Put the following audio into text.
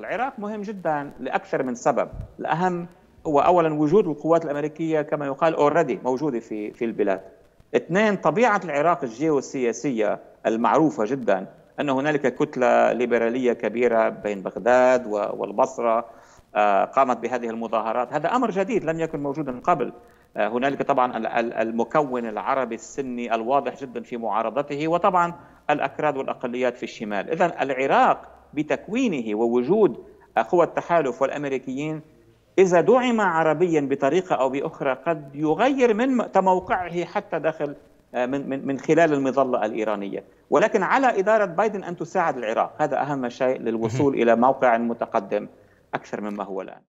العراق مهم جدا لاكثر من سبب، الاهم هو اولا وجود القوات الامريكيه كما يقال اوريدي موجوده في في البلاد. اثنين طبيعه العراق الجيوسياسيه المعروفه جدا ان هنالك كتله ليبراليه كبيره بين بغداد والبصره آه، قامت بهذه المظاهرات، هذا امر جديد لم يكن موجودا من قبل. آه، هنالك طبعا المكون العربي السني الواضح جدا في معارضته وطبعا الاكراد والاقليات في الشمال، اذا العراق بتكوينه ووجود قوى التحالف والامريكيين اذا دعم عربيا بطريقه او باخرى قد يغير من تموقعه حتى داخل آه، من من من خلال المظله الايرانيه، ولكن على اداره بايدن ان تساعد العراق، هذا اهم شيء للوصول الى موقع متقدم اكثر مما هو الان.